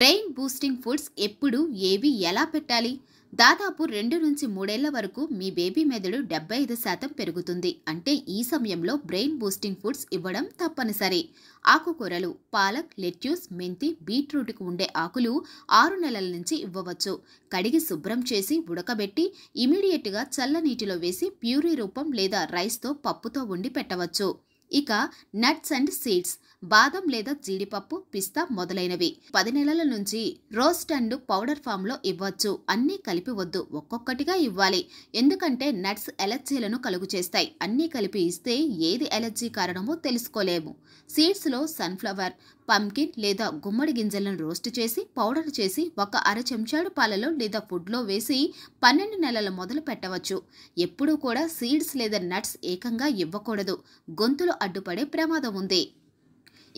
brain boosting foods ఎప్పుడు ఏవి ఎలా పెట్టాలి దాదాపు రెండు నుంచి మూడేళ్ల వరకు మీ బేబీ మెదడు డెబ్బై ఐదు శాతం పెరుగుతుంది అంటే ఈ సమయంలో బ్రెయిన్ బూస్టింగ్ ఫుడ్స్ ఇవ్వడం తప్పనిసరి ఆకుకూరలు పాలక్ లెట్యూస్ మెంతి బీట్రూట్కు ఉండే ఆకులు ఆరు నెలల నుంచి ఇవ్వవచ్చు కడిగి శుభ్రం చేసి ఉడకబెట్టి ఇమీడియట్గా చల్లనీటిలో వేసి ప్యూరీ రూపం లేదా రైస్తో పప్పుతో వండి పెట్టవచ్చు ఇక నట్స్ అండ్ సీడ్స్ బాదం లేదా జీడిపప్పు పిస్తా మొదలైనవి పది నెలల నుంచి రోస్ట్ అండ్ పౌడర్ ఫామ్లో ఇవ్వచ్చు అన్నీ కలిపి వద్దు ఒక్కొక్కటిగా ఇవ్వాలి ఎందుకంటే నట్స్ ఎలర్జీలను కలుగు చేస్తాయి అన్నీ కలిపి ఇస్తే ఏది ఎలర్జీ కారణమో తెలుసుకోలేము సీడ్స్లో సన్ఫ్లవర్ పంకిన్ లేదా గుమ్మడి గింజలను రోస్ట్ చేసి పౌడర్ చేసి ఒక అర చెంచాడు పాలలో లేదా ఫుడ్లో వేసి పన్నెండు నెలలు మొదలు పెట్టవచ్చు ఎప్పుడూ కూడా సీడ్స్ లేదా నట్స్ ఏకంగా ఇవ్వకూడదు గొంతులు అడ్డుపడే ప్రమాదం ఉంది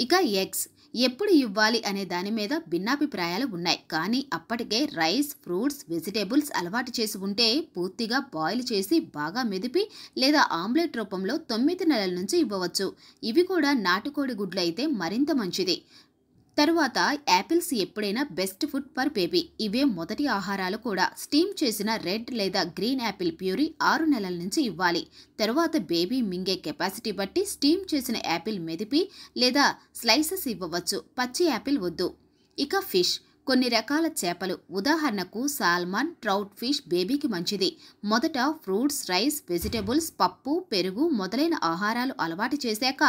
ఇక ఎగ్స్ ఎప్పుడు ఇవ్వాలి అనే దాని మీద భిన్నాభిప్రాయాలు ఉన్నాయి కానీ అప్పటికే రైస్ ఫ్రూట్స్ వెజిటేబుల్స్ అలవాటు చేసి ఉంటే పూర్తిగా బాయిల్ చేసి బాగా మెదిపి లేదా ఆమ్లెట్ రూపంలో తొమ్మిది నెలల నుంచి ఇవ్వవచ్చు ఇవి కూడా నాటుకోడి గుడ్లు అయితే మరింత మంచిది తరువాత యాపిల్స్ ఎప్పుడైనా బెస్ట్ ఫుడ్ ఫర్ బేబీ ఇవే మొదటి ఆహారాలు కూడా స్టీమ్ చేసిన రెడ్ లేదా గ్రీన్ యాపిల్ ప్యూరీ ఆరు నెలల నుంచి ఇవ్వాలి తరువాత బేబీ మింగే కెపాసిటీ బట్టి స్టీమ్ చేసిన యాపిల్ మెదిపి లేదా స్లైసెస్ ఇవ్వవచ్చు పచ్చి యాపిల్ వద్దు ఇక ఫిష్ కొన్ని రకాల చేపలు ఉదాహరణకు సాల్మన్ ట్రౌట్ ఫిష్ బేబీకి మంచిది మొదట ఫ్రూట్స్ రైస్ వెజిటేబుల్స్ పప్పు పెరుగు మొదలైన ఆహారాలు అలవాటు చేశాక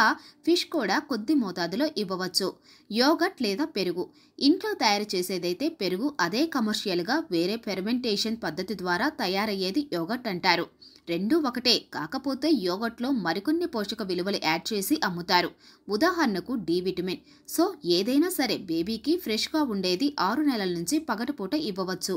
ఫిష్ కూడా కొద్ది మోతాదులో ఇవ్వవచ్చు యోగట్ లేదా పెరుగు ఇంట్లో తయారు చేసేదైతే పెరుగు అదే కమర్షియల్గా వేరే ఫెర్మెంటేషన్ పద్ధతి ద్వారా తయారయ్యేది యోగట్ అంటారు రెండు ఒకటే కాకపోతే యోగట్లో మరికొన్ని పోషక విలువలు యాడ్ చేసి అమ్ముతారు ఉదాహరణకు డి విటమిన్ సో ఏదైనా సరే బేబీకి ఫ్రెష్గా ఉండేది ఆరు నెలల నుంచి పగటిపూట ఇవ్వవచ్చు